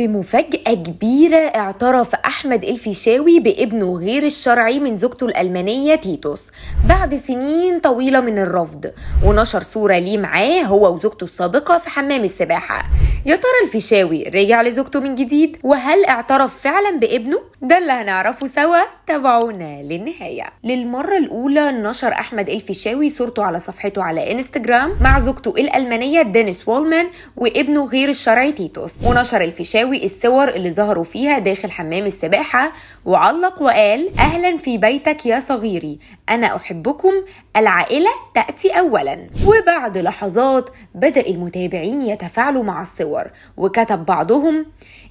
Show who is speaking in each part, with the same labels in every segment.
Speaker 1: في مفاجأة كبيرة اعترف أحمد الفيشاوي بابنه غير الشرعي من زوجته الألمانية تيتوس بعد سنين طويلة من الرفض ونشر صورة ليه معاه هو وزوجته السابقة في حمام السباحة يا ترى الفيشاوي رجع لزوجته من جديد وهل اعترف فعلا بابنه ده اللي هنعرفه سوا تابعونا للنهايه للمره الاولى نشر احمد الفيشاوي صورته على صفحته على انستجرام مع زوجته الالمانيه دينيس وولمان وابنه غير الشرعي تيتوس ونشر الفيشاوي الصور اللي ظهروا فيها داخل حمام السباحه وعلق وقال اهلا في بيتك يا صغيري انا احبكم العائله تاتي اولا وبعد لحظات بدا المتابعين يتفاعلوا مع الصور صور وكتب بعضهم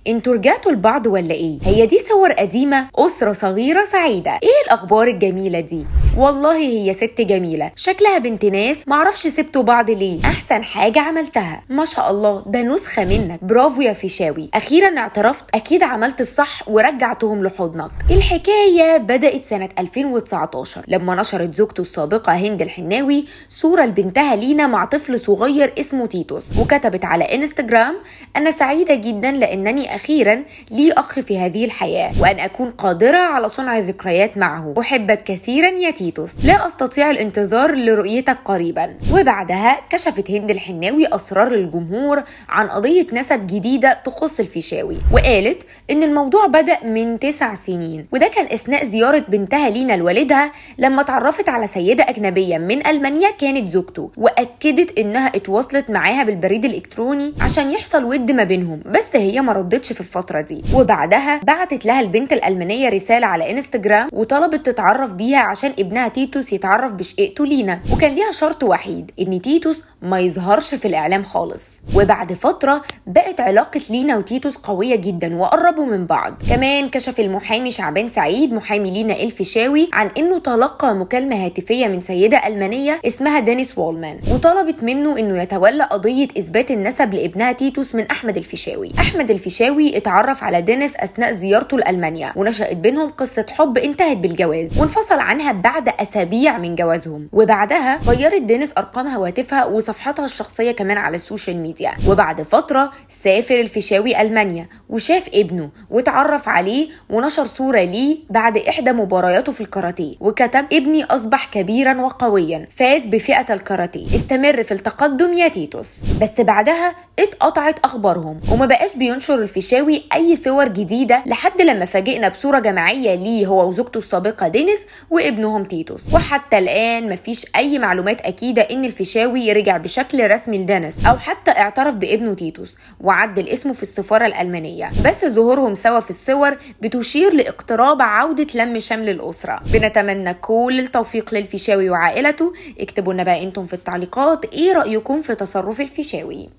Speaker 1: انتوا رجعتوا لبعض ولا ايه هي دي صور قديمه اسره صغيره سعيده ايه الاخبار الجميله دي والله هي ست جميله شكلها بنت ناس معرفش سبتوا بعض ليه احسن حاجه عملتها ما شاء الله ده نسخه منك برافو يا فيشاوي اخيرا اعترفت اكيد عملت الصح ورجعتهم لحضنك الحكايه بدات سنه 2019 لما نشرت زوجته السابقه هند الحناوي صوره لبنتها لينا مع طفل صغير اسمه تيتوس وكتبت على انستجرام نعم أنا سعيدة جدا لأنني أخيرا لي أخ في هذه الحياة وأن أكون قادرة على صنع ذكريات معه أحبك كثيرا يا تيتوس لا أستطيع الانتظار لرؤيتك قريبا وبعدها كشفت هند الحناوي أسرار الجمهور عن قضية نسب جديدة تخص الفيشاوي وقالت إن الموضوع بدأ من تسع سنين وده كان أثناء زيارة بنتها لينا لوالدها لما تعرفت على سيدة أجنبية من ألمانيا كانت زوجته وأكدت إنها اتواصلت معاها بالبريد الإلكتروني عشان يحصل ود ما بينهم بس هي ما ردتش في الفتره دي وبعدها بعتت لها البنت الالمانيه رساله على انستجرام وطلبت تتعرف بيها عشان ابنها تيتوس يتعرف بشقيقته لينا وكان ليها شرط وحيد ان تيتوس ما يظهرش في الاعلام خالص وبعد فتره بقت علاقه لينا وتيتوس قويه جدا وقربوا من بعض كمان كشف المحامي شعبان سعيد محامي لينا الفيشاوي عن انه تلقى مكالمه هاتفيه من سيده المانيه اسمها دانيس وولمان وطلبت منه انه يتولى قضيه اثبات النسب لابنها تيتوس تيتوس من أحمد الفيشاوي أحمد الفيشاوي اتعرف على دينيس أثناء زيارته لألمانيا ونشأت بينهم قصة حب انتهت بالجواز وانفصل عنها بعد أسابيع من جوازهم وبعدها غيرت دينيس أرقام هواتفها وصفحتها الشخصية كمان على السوشيال ميديا وبعد فترة سافر الفيشاوي ألمانيا وشاف ابنه واتعرف عليه ونشر صورة ليه بعد إحدى مبارياته في الكاراتيه وكتب ابني أصبح كبيرا وقويا فاز بفئة الكاراتيه استمر في التقدم يا تيتوس بس بعدها اتقطع قطعت اخبارهم وما بقاش بينشر الفيشاوي اي صور جديده لحد لما فاجئنا بصوره جماعيه ليه هو وزوجته السابقه دينيس وابنهم تيتوس وحتى الان مفيش اي معلومات اكيده ان الفيشاوي رجع بشكل رسمي لدينيس او حتى اعترف بابنه تيتوس وعدل اسمه في السفاره الالمانيه بس ظهورهم سوا في الصور بتشير لاقتراب عوده لم شمل الاسره بنتمنى كل التوفيق للفيشاوي وعائلته اكتبوا لنا بقى انتم في التعليقات ايه رايكم في تصرف الفيشاوي